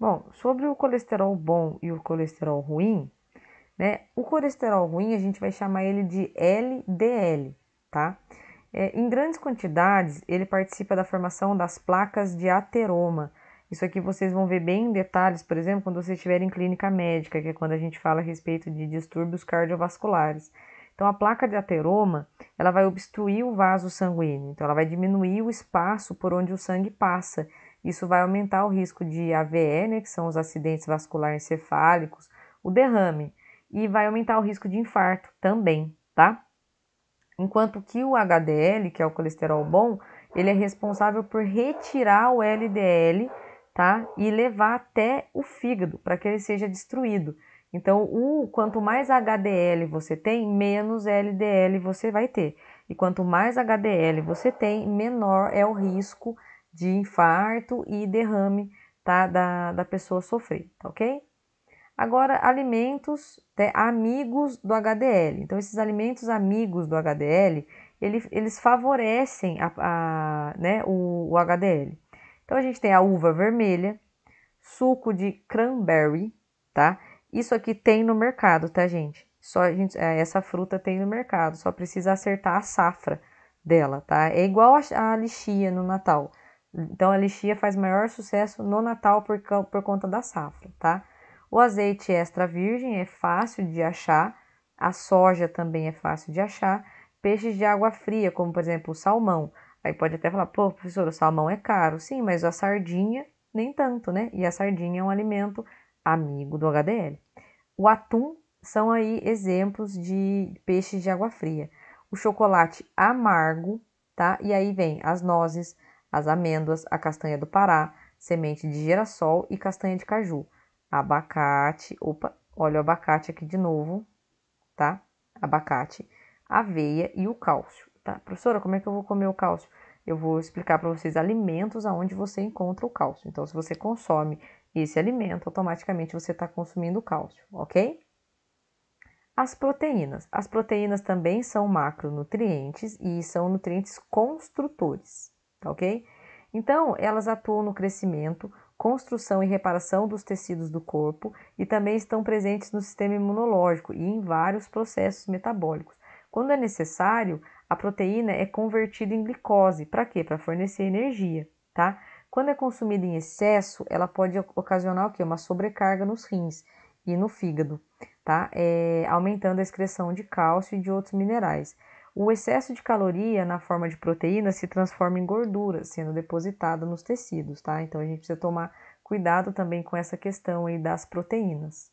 Bom, sobre o colesterol bom e o colesterol ruim, né? O colesterol ruim a gente vai chamar ele de LDL, tá? É, em grandes quantidades, ele participa da formação das placas de ateroma. Isso aqui vocês vão ver bem em detalhes, por exemplo, quando vocês estiverem em clínica médica, que é quando a gente fala a respeito de distúrbios cardiovasculares. Então, a placa de ateroma, ela vai obstruir o vaso sanguíneo, então ela vai diminuir o espaço por onde o sangue passa. Isso vai aumentar o risco de AVE, né, que são os acidentes vasculares encefálicos, o derrame, e vai aumentar o risco de infarto também, tá? Enquanto que o HDL, que é o colesterol bom, ele é responsável por retirar o LDL, tá? E levar até o fígado, para que ele seja destruído. Então, o, quanto mais HDL você tem, menos LDL você vai ter. E quanto mais HDL você tem, menor é o risco de infarto e derrame tá, da, da pessoa sofrer, tá ok? Agora, alimentos né, amigos do HDL. Então, esses alimentos amigos do HDL, ele, eles favorecem a, a né, o, o HDL. Então, a gente tem a uva vermelha, suco de cranberry, tá? Isso aqui tem no mercado, tá, gente? Só gente, é, essa fruta tem no mercado, só precisa acertar a safra dela, tá? É igual a, a lixia no Natal. Então a lixia faz maior sucesso no Natal por, por conta da safra, tá? O azeite extra virgem é fácil de achar, a soja também é fácil de achar, peixes de água fria, como por exemplo o salmão. Aí pode até falar, pô, professor, o salmão é caro. Sim, mas a sardinha nem tanto, né? E a sardinha é um alimento amigo do HDL. O atum são aí exemplos de peixes de água fria. O chocolate amargo, tá? E aí vem as nozes, as amêndoas, a castanha do Pará, semente de girassol e castanha de caju. Abacate, opa, olha o abacate aqui de novo, tá? Abacate, aveia e o cálcio, tá? Professora, como é que eu vou comer o cálcio? Eu vou explicar para vocês alimentos aonde você encontra o cálcio. Então, se você consome esse alimento, automaticamente você está consumindo cálcio, ok? As proteínas. As proteínas também são macronutrientes e são nutrientes construtores tá ok? Então, elas atuam no crescimento, construção e reparação dos tecidos do corpo e também estão presentes no sistema imunológico e em vários processos metabólicos. Quando é necessário, a proteína é convertida em glicose, para quê? Para fornecer energia, tá? Quando é consumida em excesso, ela pode ocasionar o quê? Uma sobrecarga nos rins e no fígado, tá? É, aumentando a excreção de cálcio e de outros minerais. O excesso de caloria na forma de proteína se transforma em gordura, sendo depositada nos tecidos, tá? Então a gente precisa tomar cuidado também com essa questão aí das proteínas.